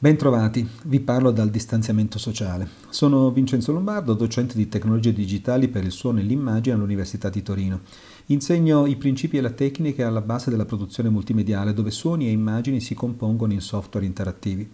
Bentrovati, vi parlo dal distanziamento sociale. Sono Vincenzo Lombardo, docente di tecnologie digitali per il suono e l'immagine all'Università di Torino. Insegno i principi e la tecnica alla base della produzione multimediale dove suoni e immagini si compongono in software interattivi.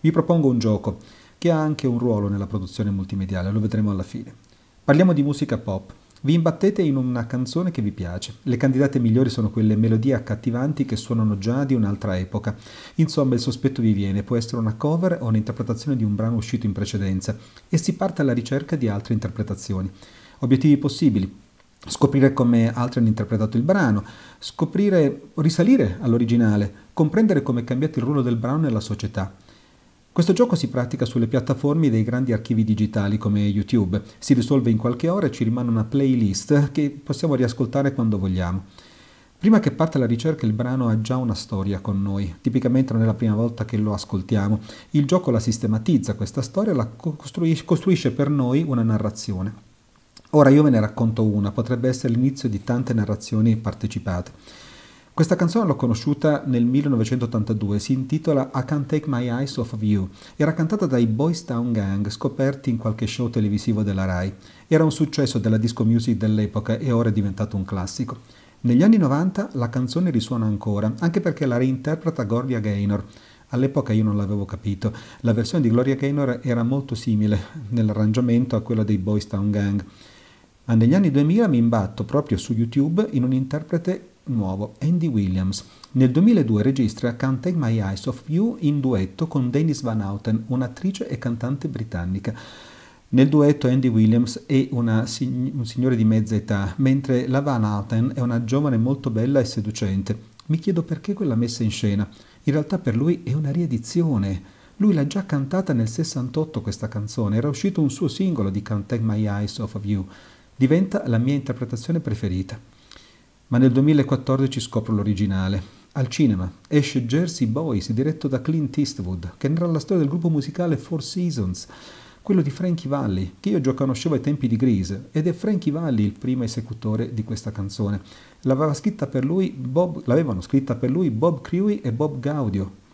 Vi propongo un gioco che ha anche un ruolo nella produzione multimediale, lo vedremo alla fine. Parliamo di musica pop. Vi imbattete in una canzone che vi piace. Le candidate migliori sono quelle melodie accattivanti che suonano già di un'altra epoca. Insomma, il sospetto vi viene, può essere una cover o un'interpretazione di un brano uscito in precedenza, e si parte alla ricerca di altre interpretazioni. Obiettivi possibili. Scoprire come altri hanno interpretato il brano, scoprire, risalire all'originale, comprendere come è cambiato il ruolo del brano nella società. Questo gioco si pratica sulle piattaforme dei grandi archivi digitali come YouTube, si risolve in qualche ora e ci rimane una playlist che possiamo riascoltare quando vogliamo. Prima che parta la ricerca il brano ha già una storia con noi, tipicamente non è la prima volta che lo ascoltiamo, il gioco la sistematizza questa storia e la costruisce, costruisce per noi una narrazione. Ora io ve ne racconto una, potrebbe essere l'inizio di tante narrazioni partecipate. Questa canzone l'ho conosciuta nel 1982, si intitola I Can't Take My Eyes Off of You. Era cantata dai Boys Town Gang, scoperti in qualche show televisivo della Rai. Era un successo della disco music dell'epoca e ora è diventato un classico. Negli anni 90 la canzone risuona ancora, anche perché la reinterpreta Gloria Gaynor. All'epoca io non l'avevo capito. La versione di Gloria Gaynor era molto simile nell'arrangiamento a quella dei Boys Town Gang. Ma negli anni 2000 mi imbatto proprio su YouTube in un interprete nuovo, Andy Williams. Nel 2002 registra Can't Take My Eyes Off You in duetto con Dennis Van Houten, un'attrice e cantante britannica. Nel duetto Andy Williams è una, un signore di mezza età, mentre la Van Houten è una giovane molto bella e seducente. Mi chiedo perché quella messa in scena. In realtà per lui è una riedizione. Lui l'ha già cantata nel 68 questa canzone, era uscito un suo singolo di Can't Take My Eyes Off of You. Diventa la mia interpretazione preferita ma nel 2014 scopro l'originale. Al cinema esce Jersey Boys, diretto da Clint Eastwood, che narra la storia del gruppo musicale Four Seasons, quello di Frankie Valli, che io già conoscevo ai tempi di Grease, ed è Frankie Valli il primo esecutore di questa canzone. L'aveva scritta Bob, l'avevano scritta per lui Bob Crewe e Bob Gaudio.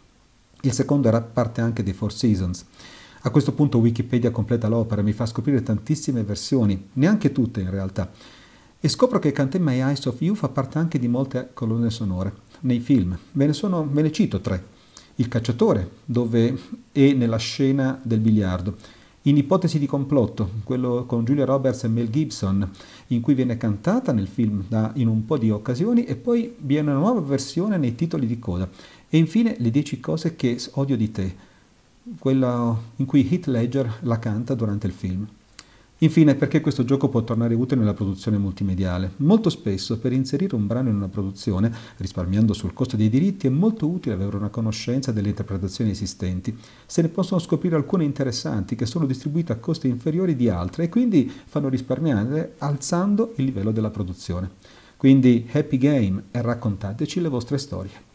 Il secondo era parte anche dei Four Seasons. A questo punto Wikipedia completa l'opera e mi fa scoprire tantissime versioni, neanche tutte in realtà e scopro che Can't My Eyes of You fa parte anche di molte colonne sonore nei film. Ve ne, sono, ve ne cito tre. Il cacciatore, dove è nella scena del biliardo. In Ipotesi di complotto, quello con Julia Roberts e Mel Gibson, in cui viene cantata nel film da, in un po' di occasioni e poi vi è una nuova versione nei titoli di coda. E infine Le 10 cose che odio di te, quella in cui Heath Ledger la canta durante il film. Infine, perché questo gioco può tornare utile nella produzione multimediale? Molto spesso per inserire un brano in una produzione, risparmiando sul costo dei diritti, è molto utile avere una conoscenza delle interpretazioni esistenti. Se ne possono scoprire alcune interessanti che sono distribuite a costi inferiori di altre e quindi fanno risparmiare alzando il livello della produzione. Quindi happy game e raccontateci le vostre storie.